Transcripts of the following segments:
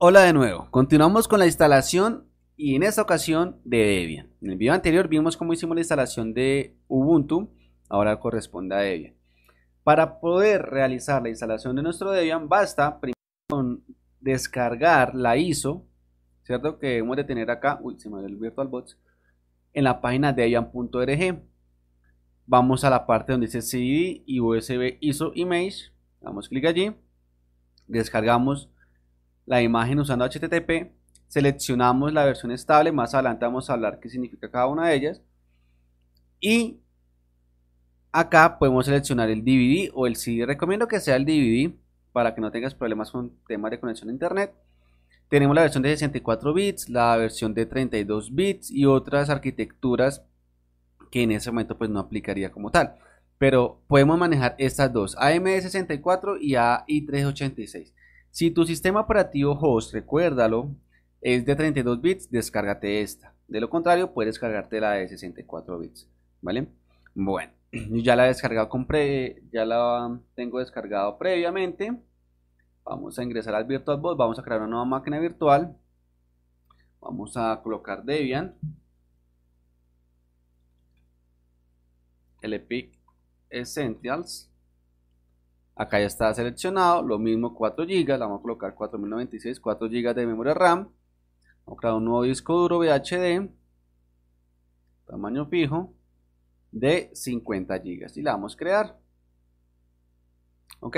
Hola de nuevo, continuamos con la instalación y en esta ocasión de Debian. En el video anterior vimos cómo hicimos la instalación de Ubuntu, ahora corresponde a Debian. Para poder realizar la instalación de nuestro Debian basta primero con descargar la ISO, ¿cierto? Que debemos de tener acá, uy, se me el en la página debian.org. Vamos a la parte donde dice CD y USB ISO Image, damos clic allí, descargamos la imagen usando HTTP, seleccionamos la versión estable, más adelante vamos a hablar qué significa cada una de ellas, y acá podemos seleccionar el DVD o el CD, recomiendo que sea el DVD para que no tengas problemas con temas de conexión a internet. Tenemos la versión de 64 bits, la versión de 32 bits y otras arquitecturas que en ese momento pues no aplicaría como tal. Pero podemos manejar estas dos, AM64 y AI386. Si tu sistema operativo host, recuérdalo, es de 32 bits, descárgate esta. De lo contrario, puedes cargarte la de 64 bits, ¿vale? Bueno, ya la he descargado, compré, ya la tengo descargado previamente. Vamos a ingresar al VirtualBox, vamos a crear una nueva máquina virtual. Vamos a colocar Debian. Epic Essentials Acá ya está seleccionado, lo mismo 4 GB, vamos a colocar 4096, 4 GB de memoria RAM. Vamos a crear un nuevo disco duro VHD, tamaño fijo, de 50 GB y la vamos a crear. Ok,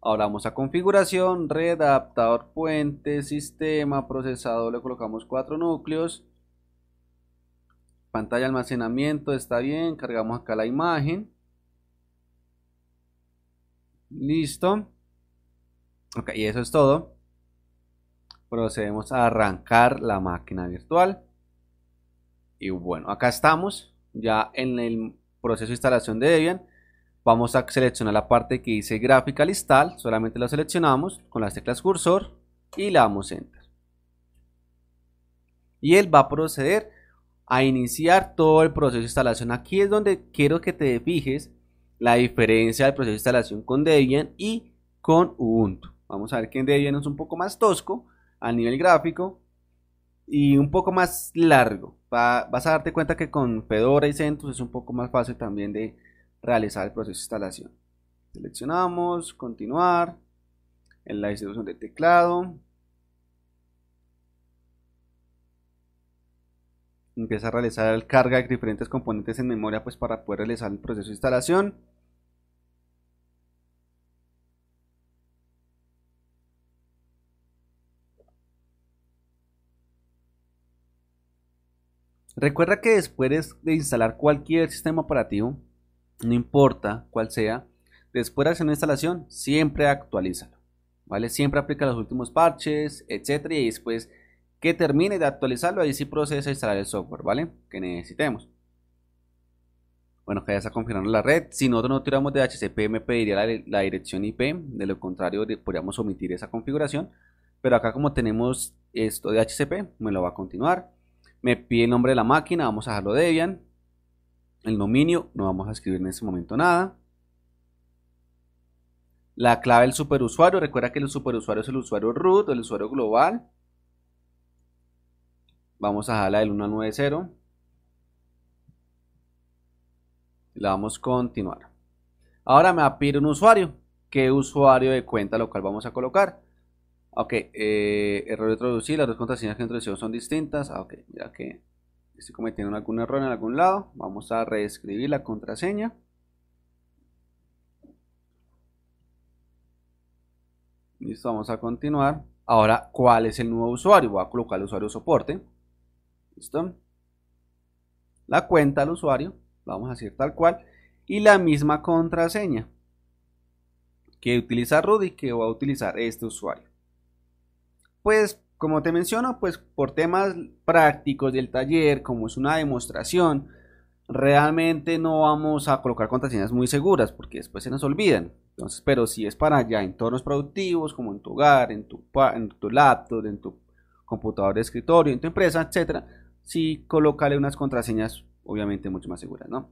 ahora vamos a configuración, red, adaptador, puente, sistema, procesador, le colocamos 4 núcleos. Pantalla almacenamiento, está bien, cargamos acá la imagen Listo. Ok, y eso es todo. Procedemos a arrancar la máquina virtual. Y bueno, acá estamos. Ya en el proceso de instalación de Debian. Vamos a seleccionar la parte que dice gráfica listal. Solamente la seleccionamos con las teclas cursor y le damos enter. Y él va a proceder a iniciar todo el proceso de instalación. Aquí es donde quiero que te fijes la diferencia del proceso de instalación con Debian y con Ubuntu. Vamos a ver que en Debian es un poco más tosco a nivel gráfico y un poco más largo. vas a darte cuenta que con Fedora y CentOS es un poco más fácil también de realizar el proceso de instalación. Seleccionamos, continuar, en la distribución de teclado. Empieza a realizar el carga de diferentes componentes en memoria pues para poder realizar el proceso de instalación. Recuerda que después de instalar cualquier sistema operativo, no importa cuál sea, después de hacer una instalación, siempre actualízalo. ¿Vale? Siempre aplica los últimos parches, etcétera, y después que termine de actualizarlo, ahí sí procesa e instalar el software, ¿vale? Que necesitemos. Bueno, que ya está configurando la red. Si nosotros no tiramos de HCP, me pediría la, la dirección IP. De lo contrario, podríamos omitir esa configuración. Pero acá como tenemos esto de HCP, me lo va a continuar. Me pide el nombre de la máquina, vamos a dejarlo Debian. El dominio, no vamos a escribir en este momento nada. La clave del superusuario, recuerda que el superusuario es el usuario root, el usuario global. Vamos a dejarla del 190, y La vamos a continuar. Ahora me va a pedir un usuario. ¿Qué usuario de cuenta local vamos a colocar? Ah, ok, eh, error de traducir, las dos contraseñas que introducimos son distintas. Ah, ok, ya que estoy cometiendo algún error en algún lado. Vamos a reescribir la contraseña. Listo, vamos a continuar. Ahora, ¿cuál es el nuevo usuario? Voy a colocar el usuario soporte. ¿Listo? La cuenta al usuario, vamos a hacer tal cual. Y la misma contraseña que utiliza Rudy que va a utilizar este usuario. Pues como te menciono, pues por temas prácticos del taller, como es una demostración, realmente no vamos a colocar contraseñas muy seguras porque después se nos olvidan. Entonces, pero si es para ya entornos productivos, como en tu hogar, en tu, en tu laptop, en tu computador de escritorio, en tu empresa, etcétera, sí colócale unas contraseñas obviamente mucho más seguras, ¿no?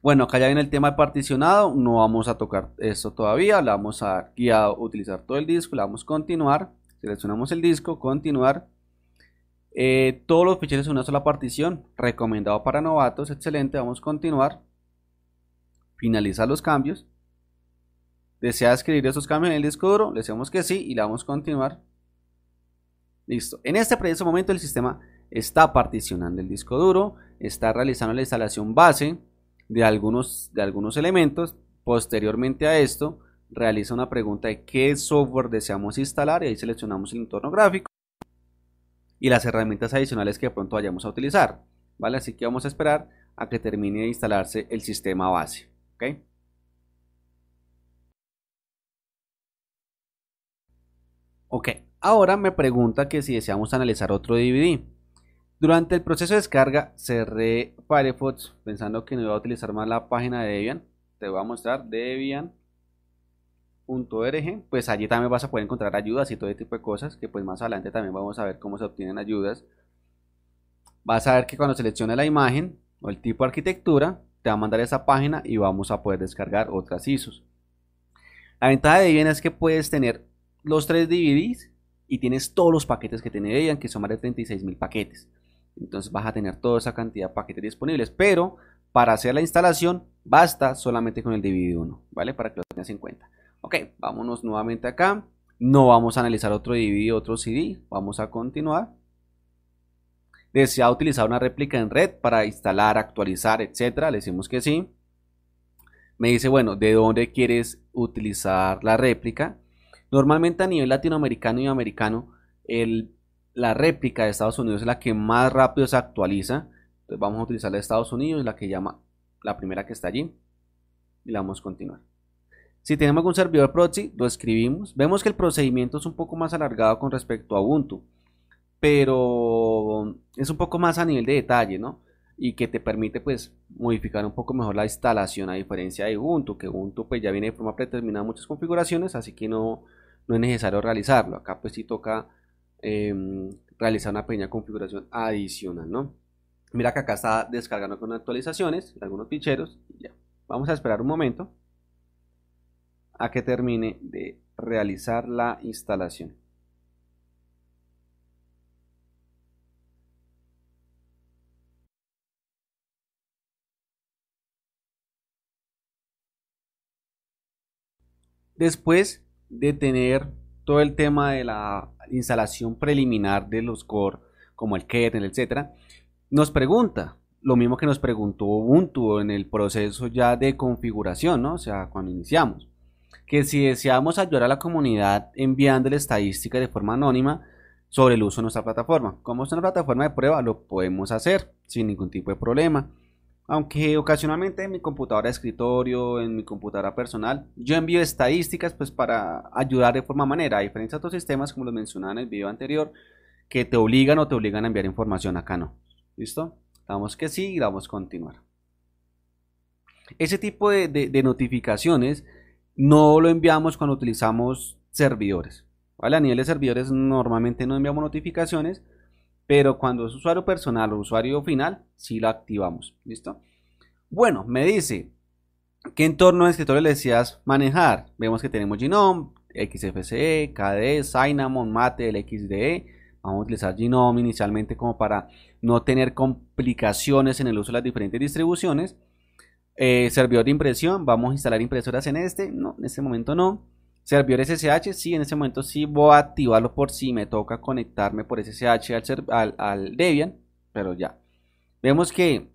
Bueno, acá ya viene el tema de particionado, no vamos a tocar eso todavía, la vamos a guiar, utilizar todo el disco, la vamos a continuar. Seleccionamos el disco, continuar. Eh, todos los ficheros en una sola partición, recomendado para novatos, excelente, vamos a continuar. Finalizar los cambios. ¿Desea escribir esos cambios en el disco duro? Le decimos que sí y le vamos a continuar. Listo. En este preciso momento el sistema está particionando el disco duro, está realizando la instalación base de algunos, de algunos elementos. Posteriormente a esto, realiza una pregunta de qué software deseamos instalar y ahí seleccionamos el entorno gráfico y las herramientas adicionales que de pronto vayamos a utilizar. ¿vale? Así que vamos a esperar a que termine de instalarse el sistema base. ¿okay? ok, ahora me pregunta que si deseamos analizar otro DVD. Durante el proceso de descarga cerré Firefox pensando que no iba a utilizar más la página de Debian. Te voy a mostrar Debian .org, pues allí también vas a poder encontrar ayudas y todo tipo de cosas que pues más adelante también vamos a ver cómo se obtienen ayudas. Vas a ver que cuando seleccione la imagen o el tipo arquitectura, te va a mandar esa página y vamos a poder descargar otras ISOs. La ventaja de Debian es que puedes tener los tres DVDs y tienes todos los paquetes que tiene Debian, que son más de 36 mil paquetes. Entonces vas a tener toda esa cantidad de paquetes disponibles, pero para hacer la instalación basta solamente con el DVD 1, ¿vale? Para que lo tengas en cuenta. Ok, vámonos nuevamente acá. No vamos a analizar otro DVD, otro CD. Vamos a continuar. Desea utilizar una réplica en red para instalar, actualizar, etcétera. Le decimos que sí. Me dice, bueno, ¿de dónde quieres utilizar la réplica? Normalmente a nivel latinoamericano y americano, la réplica de Estados Unidos es la que más rápido se actualiza. Entonces vamos a utilizar la de Estados Unidos, la que llama la primera que está allí. Y la vamos a continuar. Si tenemos algún servidor proxy, lo escribimos. Vemos que el procedimiento es un poco más alargado con respecto a Ubuntu, pero es un poco más a nivel de detalle, ¿no? Y que te permite pues modificar un poco mejor la instalación a diferencia de Ubuntu, que Ubuntu pues ya viene de forma predeterminada muchas configuraciones, así que no, no es necesario realizarlo. Acá pues sí toca em, realizar una pequeña configuración adicional, ¿no? Mira que acá está descargando con actualizaciones, algunos ficheros, y ya. Vamos a esperar un momento a que termine de realizar la instalación. Después de tener todo el tema de la instalación preliminar de los core, como el kernel, etcétera, nos pregunta lo mismo que nos preguntó Ubuntu en el proceso ya de configuración, O sea, cuando iniciamos que si deseamos ayudar a la comunidad enviándole estadísticas de forma anónima sobre el uso de nuestra plataforma. Como es una plataforma de prueba, lo podemos hacer sin ningún tipo de problema. Aunque ocasionalmente en mi computadora de escritorio, en mi computadora personal, yo envío estadísticas pues para ayudar de forma manera, a diferencia de otros sistemas como los mencionaba en el video anterior, que te obligan o te obligan a enviar información, acá no. ¿Listo? Damos que sí y damos continuar. Ese tipo de notificaciones no lo enviamos cuando utilizamos servidores. ¿vale? A nivel de servidores normalmente no enviamos notificaciones, pero cuando es usuario personal o usuario final, sí lo activamos. ¿Listo? Bueno, me dice, ¿qué entorno de escritorio le decías manejar? Vemos que tenemos GNOME, XFCE, KDE, Cinnamon, Mate, el XDE. Vamos a utilizar Genome inicialmente como para no tener complicaciones en el uso de las diferentes distribuciones. Eh, servidor de impresión, vamos a instalar impresoras en este. No, en este momento no. Servidor SSH, sí, en este momento sí voy a activarlo por si me toca conectarme por SSH al, al, Debian. Pero ya. Vemos que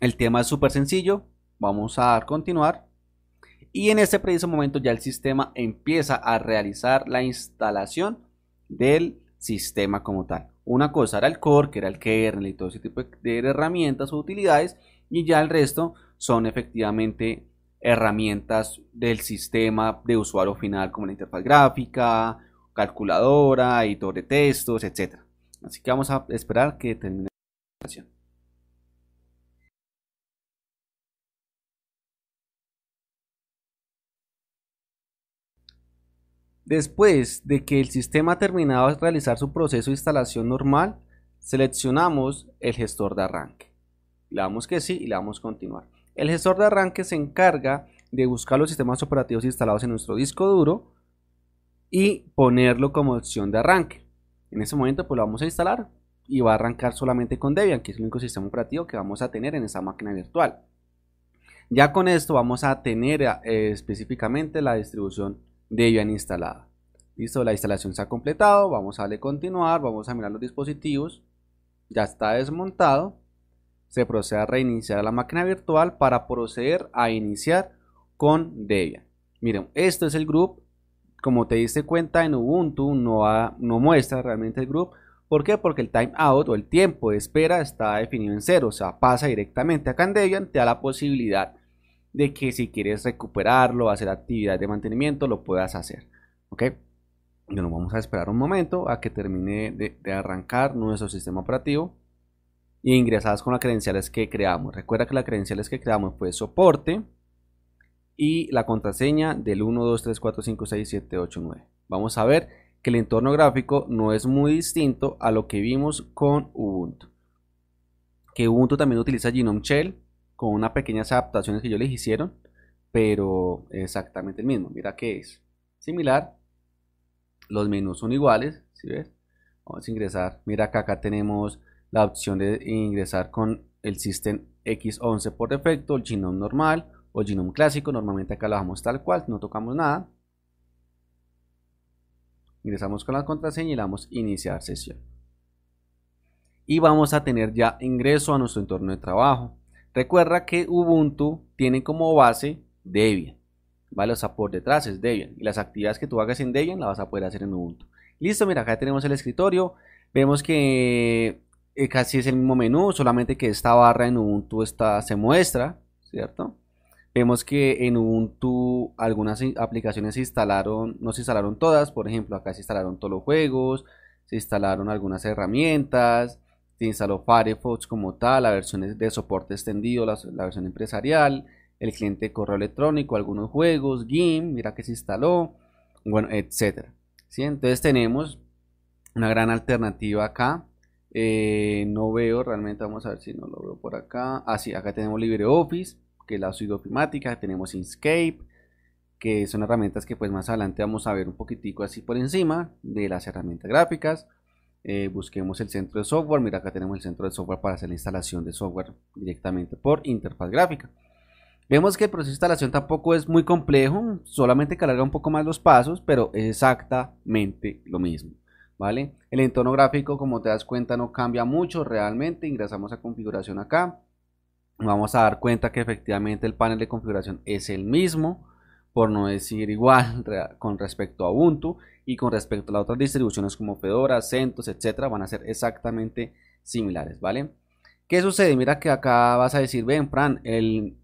el tema es súper sencillo. Vamos a dar continuar. Y en este preciso momento ya el sistema empieza a realizar la instalación del sistema como tal. Una cosa era el core, que era el kernel y todo ese tipo de herramientas o utilidades. Y ya el resto son efectivamente herramientas del sistema de usuario final como la interfaz gráfica, calculadora, editor de textos, etc. Así que vamos a esperar que termine la instalación. Después de que el sistema ha terminado de realizar su proceso de instalación normal, seleccionamos el gestor de arranque. Le damos que sí y le damos continuar. El gestor de arranque se encarga de buscar los sistemas operativos instalados en nuestro disco duro y ponerlo como opción de arranque. En ese momento pues lo vamos a instalar y va a arrancar solamente con Debian, que es el único sistema operativo que vamos a tener en esa máquina virtual. Ya con esto vamos a tener eh, específicamente la distribución Debian instalada. Listo, la instalación se ha completado, vamos a darle continuar, vamos a mirar los dispositivos, ya está desmontado se procede a reiniciar la máquina virtual para proceder a iniciar con Debian. Miren, esto es el group. Como te diste cuenta en Ubuntu no, no muestra realmente el group. ¿Por qué? Porque el timeout o el tiempo de espera está definido en cero. O sea, pasa directamente acá en Debian, te da la posibilidad de que si quieres recuperarlo, hacer actividades de mantenimiento, lo puedas hacer. ¿Ok? Bueno, vamos a esperar un momento a que termine de arrancar nuestro sistema operativo ingresadas con las credenciales que creamos. Recuerda que las credenciales que creamos fue soporte y la contraseña del 1, 2, 3, 4, 5, 6, 7, 8, 9. Vamos a ver que el entorno gráfico no es muy distinto a lo que vimos con Ubuntu. Que Ubuntu también utiliza Genome Shell con unas pequeñas adaptaciones que yo les hicieron, pero exactamente el mismo. Mira que es similar. Los menús son iguales, si ves? Vamos a ingresar. Mira que acá tenemos la opción de ingresar con el System X11 por defecto, el genome normal o el genome clásico. Normalmente acá lo dejamos tal cual, no tocamos nada. Ingresamos con la contraseña y le damos iniciar sesión. Y vamos a tener ya ingreso a nuestro entorno de trabajo. Recuerda que Ubuntu tiene como base Debian. ¿vale? O sea, por detrás es Debian. Y las actividades que tú hagas en Debian las vas a poder hacer en Ubuntu. Listo, mira, acá tenemos el escritorio. Vemos que eh, casi es el mismo menú, solamente que esta barra en Ubuntu se muestra, ¿cierto? Vemos que en Ubuntu algunas aplicaciones se instalaron, no se instalaron todas, por ejemplo, acá se instalaron todos los juegos, se instalaron algunas herramientas, se instaló Firefox como tal, la versión de soporte extendido, la, versión empresarial, el cliente correo electrónico, algunos juegos, GIMP, mira que se instaló, bueno, etcétera. ¿Sí? Entonces tenemos una gran alternativa acá eh, no veo realmente, vamos a ver si no lo veo por acá. Ah, sí, acá tenemos LibreOffice, que es la suite ofimática, tenemos Inkscape, que son herramientas que pues más adelante vamos a ver un poquitico así por encima de las herramientas gráficas. Eh, busquemos el centro de software, mira acá tenemos el centro de software para hacer la instalación de software directamente por interfaz gráfica. Vemos que el proceso de instalación tampoco es muy complejo, solamente que un poco más los pasos, pero es exactamente lo mismo. ¿vale? El entorno gráfico, como te das cuenta, no cambia mucho realmente. Ingresamos a configuración acá. Vamos a dar cuenta que efectivamente el panel de configuración es el mismo, por no decir igual con respecto a Ubuntu y con respecto a las otras distribuciones como Fedora, CentOS, etcétera, van a ser exactamente similares, ¿vale? ¿Qué sucede? Mira que acá vas a decir, ven, Fran, el,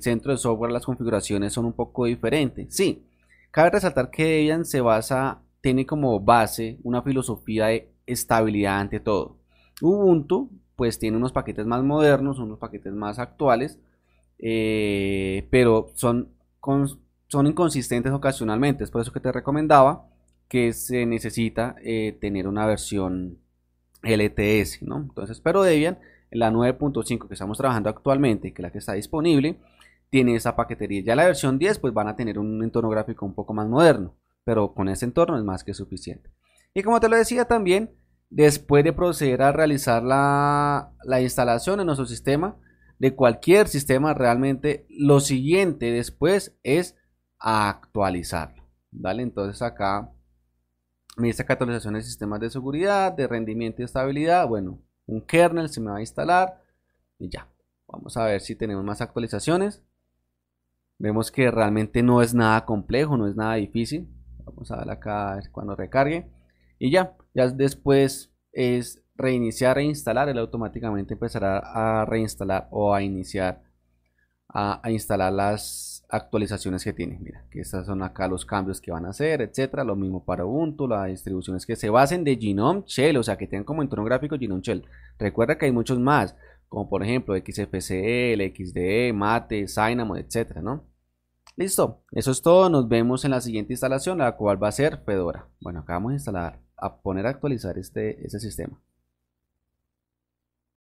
centro de software, las configuraciones son un poco diferentes. Sí, cabe resaltar que Debian se basa tiene como base una filosofía de estabilidad ante todo. Ubuntu pues tiene unos paquetes más modernos, unos paquetes más actuales, eh, pero son, son inconsistentes ocasionalmente. Es por eso que te recomendaba que se necesita eh, tener una versión LTS, ¿no? Entonces, pero Debian, la 9.5 que estamos trabajando actualmente, que es la que está disponible, tiene esa paquetería. Ya la versión 10, pues van a tener un entorno gráfico un poco más moderno pero con ese entorno es más que suficiente. Y como te lo decía también, después de proceder a realizar la, instalación en nuestro sistema, de cualquier sistema realmente, lo siguiente después es actualizarlo. Entonces acá me dice que actualización de sistemas de seguridad, de rendimiento y estabilidad. Bueno, un kernel se me va a instalar y ya. Vamos a ver si tenemos más actualizaciones. Vemos que realmente no es nada complejo, no es nada difícil vamos a ver acá cuando recargue y ya ya después es reiniciar e instalar él automáticamente empezará a reinstalar o a iniciar a, instalar las actualizaciones que tiene mira que estas son acá los cambios que van a hacer etcétera lo mismo para Ubuntu las distribuciones que se basen de Genome Shell o sea que tengan como entorno gráfico Genome Shell recuerda que hay muchos más como por ejemplo XFCE, XDE, Mate, Dynamo, etcétera, ¿no? Listo, eso es todo. Nos vemos en la siguiente instalación, la cual va a ser Fedora. Bueno, acá vamos a instalar, a poner a actualizar este, este sistema.